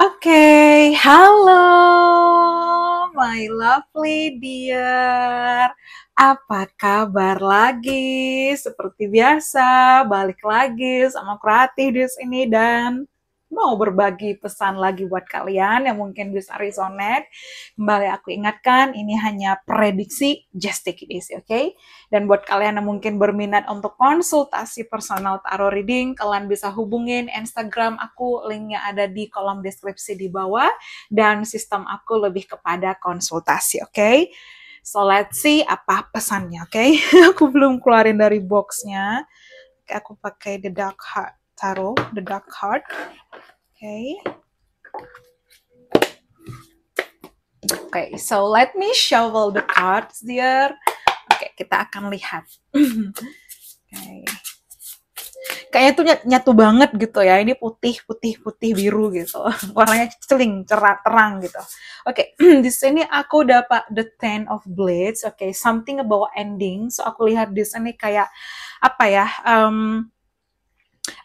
okay, halo my lovely dear. Apa kabar lagi? Seperti biasa, balik lagi sama kreatif di sini dan mau berbagi pesan lagi buat kalian yang mungkin bisa resonate. Kembali aku ingatkan, ini hanya prediksi, just take it easy, oke? Okay? Dan buat kalian yang mungkin berminat untuk konsultasi personal tarot reading, kalian bisa hubungin Instagram aku, linknya ada di kolom deskripsi di bawah, dan sistem aku lebih kepada konsultasi, oke? Okay? So let's see apa pesannya, oke? Okay? aku belum keluarin dari boxnya. Aku pakai the dark heart tarot, the dark card. Okay. Okay, so let me shovel the cards dear. Oke, okay, kita akan lihat. okay. Kayaknya tuh nyatu banget gitu ya. Ini putih, putih, putih, biru gitu. Warnanya celing, cerah, terang gitu. Oke, okay. di sini aku dapat the ten of blades. Oke, okay, something about ending. So aku lihat di sini kayak apa ya? Um,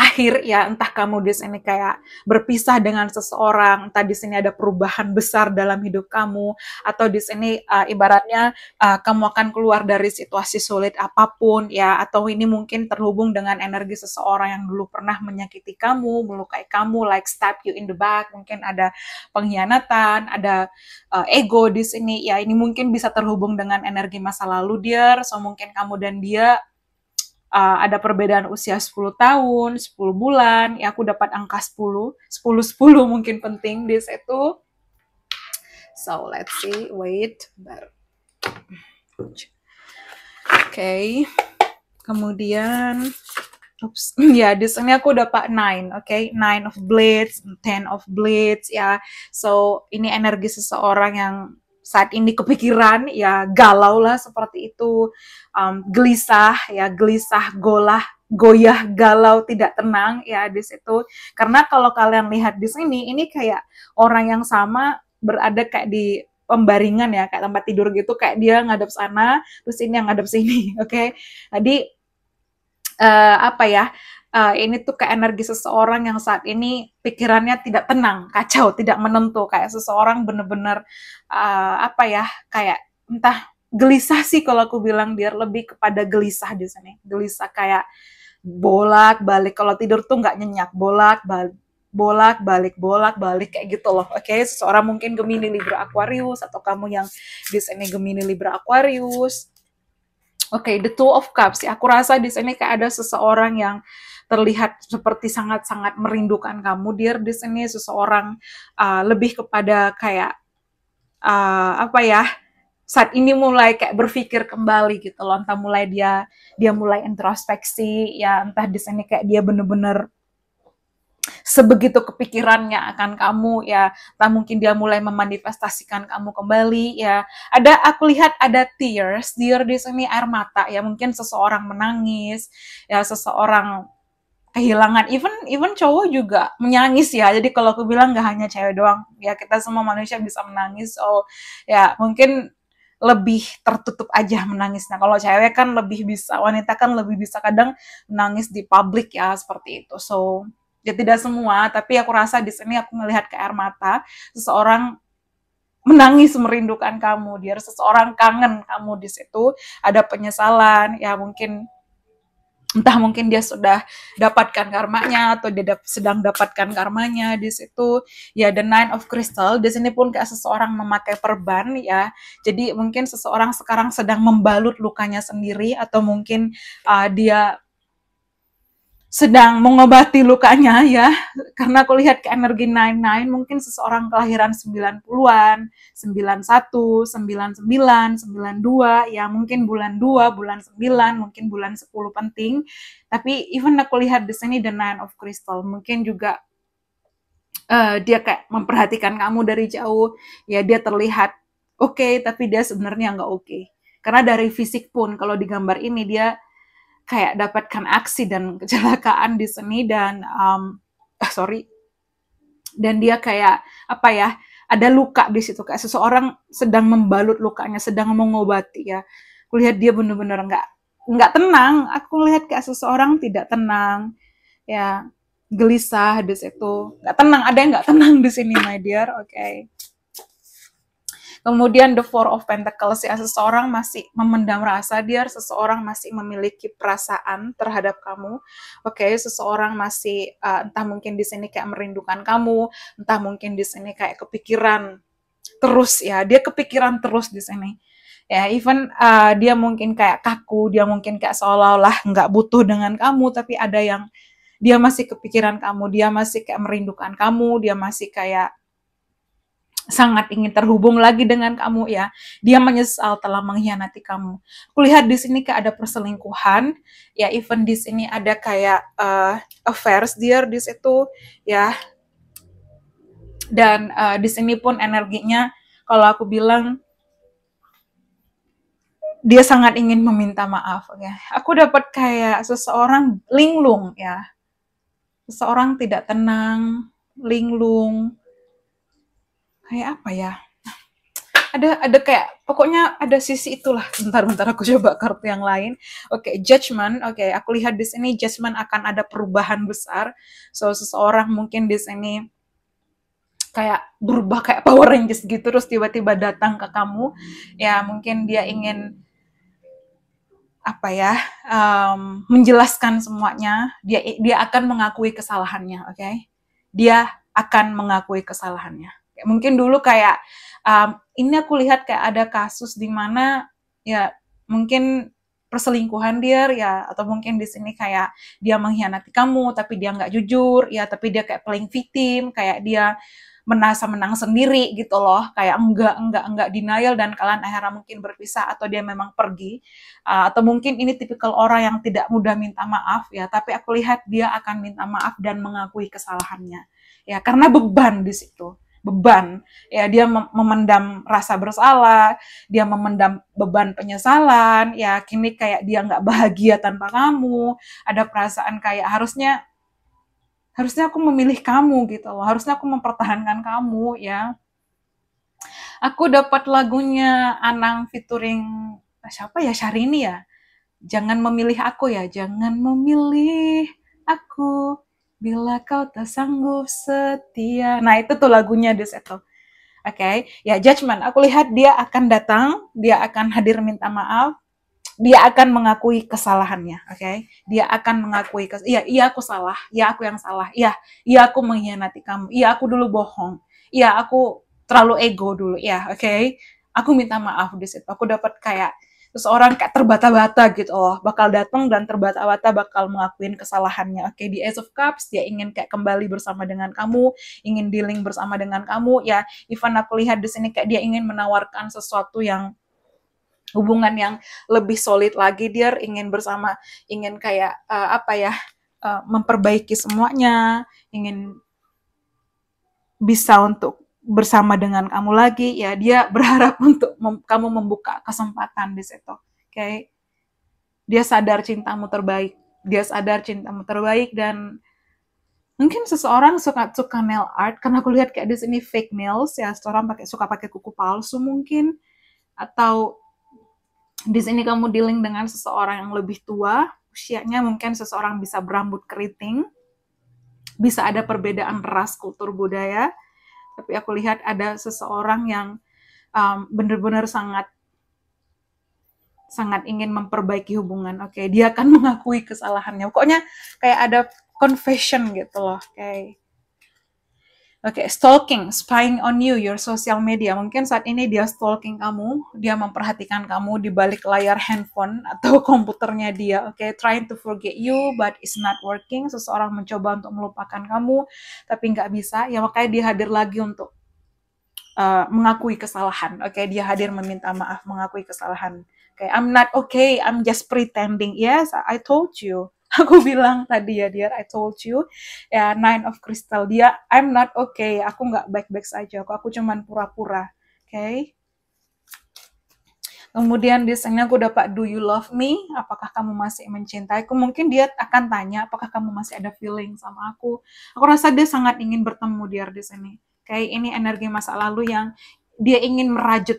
akhir ya entah kamu di sini kayak berpisah dengan seseorang entah di sini ada perubahan besar dalam hidup kamu atau di sini uh, ibaratnya uh, kamu akan keluar dari situasi sulit apapun ya atau ini mungkin terhubung dengan energi seseorang yang dulu pernah menyakiti kamu melukai kamu like stab you in the back mungkin ada pengkhianatan ada uh, ego di sini ya ini mungkin bisa terhubung dengan energi masa lalu dia so mungkin kamu dan dia uh, ada perbedaan usia 10 tahun, 10 bulan, ya aku dapat angka 10, 10 10 mungkin penting di situ. So let's see, wait, Oke. Okay. Kemudian Oops. Ya, di sini aku dapat 9, oke? Okay? 9 of blades, 10 of blades, ya. Yeah. So, ini energi seseorang yang saat ini kepikiran ya galau lah seperti itu um, gelisah ya gelisah golah goyah galau tidak tenang ya di situ karena kalau kalian lihat di sini ini kayak orang yang sama berada kayak di pembaringan ya kayak tempat tidur gitu kayak dia ngadep sana terus ini yang ngadep sini oke okay? jadi uh, apa ya uh, ini tuh ke energi seseorang yang saat ini pikirannya tidak tenang, kacau, tidak menentu, kayak seseorang bener-bener uh, apa ya, kayak entah gelisah sih kalau aku bilang Biar lebih kepada gelisah di sini, gelisah kayak bolak balik kalau tidur tuh nggak nyenyak bolak balik bolak balik bolak balik kayak gitu loh oke okay? seseorang mungkin gemini libra aquarius atau kamu yang di sini gemini libra aquarius Oke, okay, the two of cups. Ya, aku rasa di sini kayak ada seseorang yang terlihat seperti sangat-sangat merindukan kamu dear di sini seseorang uh, lebih kepada kayak uh, apa ya saat ini mulai kayak berpikir kembali gitu loh entah mulai dia dia mulai introspeksi ya entah di sini kayak dia bener-bener sebegitu kepikirannya akan kamu ya tak mungkin dia mulai memanifestasikan kamu kembali ya ada aku lihat ada tears tears di sini air mata ya mungkin seseorang menangis ya seseorang kehilangan even even cowok juga menangis ya jadi kalau aku bilang nggak hanya cewek doang ya kita semua manusia bisa menangis so oh, ya mungkin lebih tertutup aja menangisnya kalau cewek kan lebih bisa wanita kan lebih bisa kadang menangis di publik ya seperti itu so ya tidak semua tapi aku rasa di sini aku melihat ke air mata seseorang menangis merindukan kamu dia seseorang kangen kamu di situ ada penyesalan ya mungkin entah mungkin dia sudah dapatkan karmanya atau dia sedang dapatkan karmanya di situ ya the nine of crystal di sini pun kayak seseorang memakai perban ya jadi mungkin seseorang sekarang sedang membalut lukanya sendiri atau mungkin uh, dia sedang mengobati lukanya ya karena aku lihat ke energi 99 mungkin seseorang kelahiran 90-an, 91, 99, 92 ya mungkin bulan 2, bulan 9, mungkin bulan 10 penting. Tapi even aku lihat di sini the nine of crystal mungkin juga uh, dia kayak memperhatikan kamu dari jauh ya dia terlihat oke okay, tapi dia sebenarnya nggak oke. Okay. Karena dari fisik pun kalau digambar ini dia kayak dapatkan aksi dan kecelakaan di sini dan um, eh, sorry dan dia kayak apa ya ada luka di situ kayak seseorang sedang membalut lukanya sedang mengobati ya kulihat dia benar-benar nggak nggak tenang aku lihat kayak seseorang tidak tenang ya gelisah di situ nggak tenang ada yang nggak tenang di sini my dear oke okay. Kemudian the Four of Pentacles ya seseorang masih memendam rasa, dia seseorang masih memiliki perasaan terhadap kamu. Oke, okay, seseorang masih uh, entah mungkin di sini kayak merindukan kamu, entah mungkin di sini kayak kepikiran terus ya, dia kepikiran terus di sini ya even uh, dia mungkin kayak kaku dia mungkin kayak seolah-olah nggak butuh dengan kamu tapi ada yang dia masih kepikiran kamu dia masih kayak merindukan kamu dia masih kayak sangat ingin terhubung lagi dengan kamu ya. Dia menyesal telah mengkhianati kamu. Kulihat di sini kayak ada perselingkuhan, ya even di sini ada kayak uh, affairs dia di situ ya. Dan uh, di sini pun energinya kalau aku bilang dia sangat ingin meminta maaf ya. Aku dapat kayak seseorang linglung ya. Seseorang tidak tenang, linglung, kayak apa ya ada ada kayak pokoknya ada sisi itulah bentar-bentar aku coba kartu yang lain oke okay, judgment oke okay, aku lihat di sini judgment akan ada perubahan besar so seseorang mungkin di sini kayak berubah kayak Power Rangers gitu terus tiba-tiba datang ke kamu ya mungkin dia ingin apa ya um, menjelaskan semuanya dia dia akan mengakui kesalahannya oke okay? dia akan mengakui kesalahannya mungkin dulu kayak um, ini aku lihat kayak ada kasus di mana ya mungkin perselingkuhan dia ya atau mungkin di sini kayak dia mengkhianati kamu tapi dia nggak jujur ya tapi dia kayak playing victim kayak dia menasa menang sendiri gitu loh kayak enggak enggak enggak denial dan kalian akhirnya mungkin berpisah atau dia memang pergi uh, atau mungkin ini tipikal orang yang tidak mudah minta maaf ya tapi aku lihat dia akan minta maaf dan mengakui kesalahannya ya karena beban di situ beban ya dia memendam rasa bersalah dia memendam beban penyesalan ya kini kayak dia nggak bahagia tanpa kamu ada perasaan kayak harusnya harusnya aku memilih kamu gitu loh harusnya aku mempertahankan kamu ya aku dapat lagunya Anang featuring eh, siapa ya Syahrini ya jangan memilih aku ya jangan memilih aku Bila kau tak sanggup setia. Nah, itu tuh lagunya di situ. Oke, okay. ya judgment. Aku lihat dia akan datang, dia akan hadir minta maaf, dia akan mengakui kesalahannya, oke? Okay? Dia akan mengakui, iya, iya aku salah, iya aku yang salah, iya, iya aku mengkhianati kamu, iya aku dulu bohong, iya aku terlalu ego dulu, ya, oke? Okay? Aku minta maaf di situ. Aku dapat kayak seseorang kayak terbata-bata gitu loh bakal datang dan terbata-bata bakal mengakuin kesalahannya oke okay, di Ace of Cups dia ingin kayak kembali bersama dengan kamu ingin dealing bersama dengan kamu ya even aku lihat di sini kayak dia ingin menawarkan sesuatu yang hubungan yang lebih solid lagi dia ingin bersama ingin kayak uh, apa ya uh, memperbaiki semuanya ingin bisa untuk bersama dengan kamu lagi ya dia berharap untuk mem kamu membuka kesempatan di situ oke okay? dia sadar cintamu terbaik dia sadar cintamu terbaik dan mungkin seseorang suka suka nail art karena aku lihat kayak di sini fake nails ya seseorang pakai suka pakai kuku palsu mungkin atau di sini kamu dealing dengan seseorang yang lebih tua usianya mungkin seseorang bisa berambut keriting bisa ada perbedaan ras kultur budaya tapi aku lihat ada seseorang yang um, benar-benar sangat sangat ingin memperbaiki hubungan. Oke, okay, dia akan mengakui kesalahannya. Pokoknya kayak ada confession gitu loh. Kayak Oke, okay, stalking, spying on you, your social media. Mungkin saat ini dia stalking kamu, dia memperhatikan kamu di balik layar handphone atau komputernya dia. Oke, okay? trying to forget you, but it's not working. Seseorang mencoba untuk melupakan kamu, tapi nggak bisa. Ya makanya dia hadir lagi untuk uh, mengakui kesalahan. Oke, okay? dia hadir meminta maaf, mengakui kesalahan. Oke, okay? I'm not okay, I'm just pretending. Yes, I told you. aku bilang tadi ya dear I told you ya nine of crystal dia I'm not okay aku nggak baik baik saja aku aku cuman pura-pura oke okay? kemudian di aku dapat do you love me apakah kamu masih mencintaiku mungkin dia akan tanya apakah kamu masih ada feeling sama aku aku rasa dia sangat ingin bertemu dear di sini oke ini energi masa lalu yang dia ingin merajut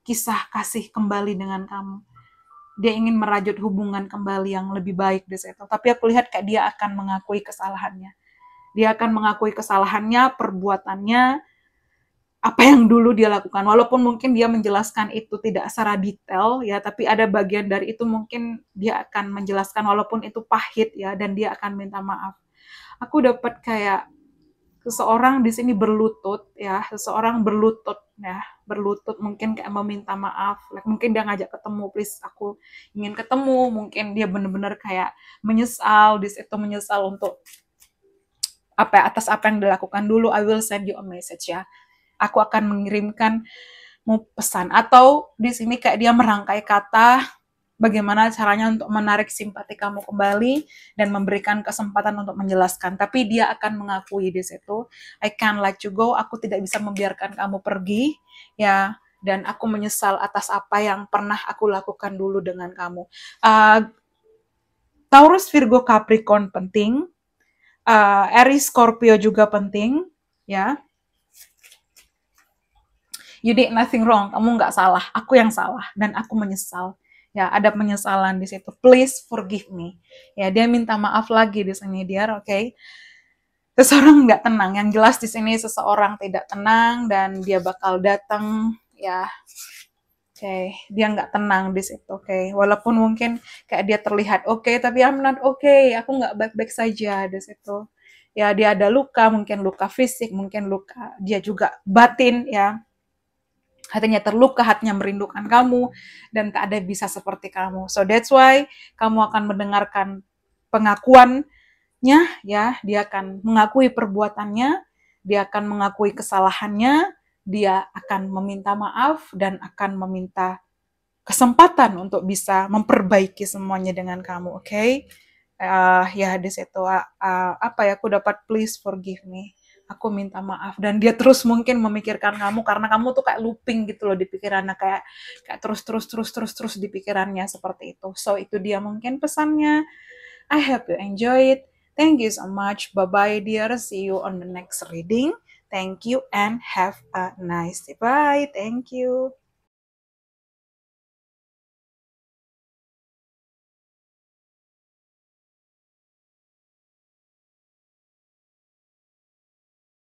kisah kasih kembali dengan kamu dia ingin merajut hubungan kembali yang lebih baik di situ. Tapi aku lihat kayak dia akan mengakui kesalahannya. Dia akan mengakui kesalahannya, perbuatannya, apa yang dulu dia lakukan. Walaupun mungkin dia menjelaskan itu tidak secara detail ya, tapi ada bagian dari itu mungkin dia akan menjelaskan walaupun itu pahit ya dan dia akan minta maaf. Aku dapat kayak seseorang di sini berlutut ya, seseorang berlutut ya berlutut mungkin kayak meminta maaf like, mungkin dia ngajak ketemu please aku ingin ketemu mungkin dia bener-bener kayak menyesal di situ menyesal untuk apa ya, atas apa yang dilakukan dulu I will send you a message ya aku akan mengirimkan mau pesan atau di sini kayak dia merangkai kata bagaimana caranya untuk menarik simpati kamu kembali dan memberikan kesempatan untuk menjelaskan. Tapi dia akan mengakui di situ, I can't let you go, aku tidak bisa membiarkan kamu pergi, ya. Dan aku menyesal atas apa yang pernah aku lakukan dulu dengan kamu. Uh, Taurus, Virgo, Capricorn penting. Uh, Aries, Scorpio juga penting, ya. You did nothing wrong, kamu nggak salah, aku yang salah, dan aku menyesal ya ada penyesalan di situ please forgive me ya dia minta maaf lagi di sini dia oke okay? seseorang nggak tenang yang jelas di sini seseorang tidak tenang dan dia bakal datang ya Oke, okay. dia nggak tenang di situ. Oke, okay. walaupun mungkin kayak dia terlihat oke, okay, tapi I'm not oke. Okay. Aku nggak baik-baik saja di situ. Ya, dia ada luka, mungkin luka fisik, mungkin luka dia juga batin ya hatinya terluka, hatinya merindukan kamu, dan tak ada bisa seperti kamu. So that's why kamu akan mendengarkan pengakuannya, ya, dia akan mengakui perbuatannya, dia akan mengakui kesalahannya, dia akan meminta maaf dan akan meminta kesempatan untuk bisa memperbaiki semuanya dengan kamu, oke? Okay? Uh, ya di situ uh, uh, apa ya aku dapat please forgive me aku minta maaf dan dia terus mungkin memikirkan kamu karena kamu tuh kayak looping gitu loh di pikirannya kayak kayak terus terus terus terus terus di pikirannya seperti itu so itu dia mungkin pesannya I hope you enjoy it thank you so much bye bye dear see you on the next reading thank you and have a nice day bye thank you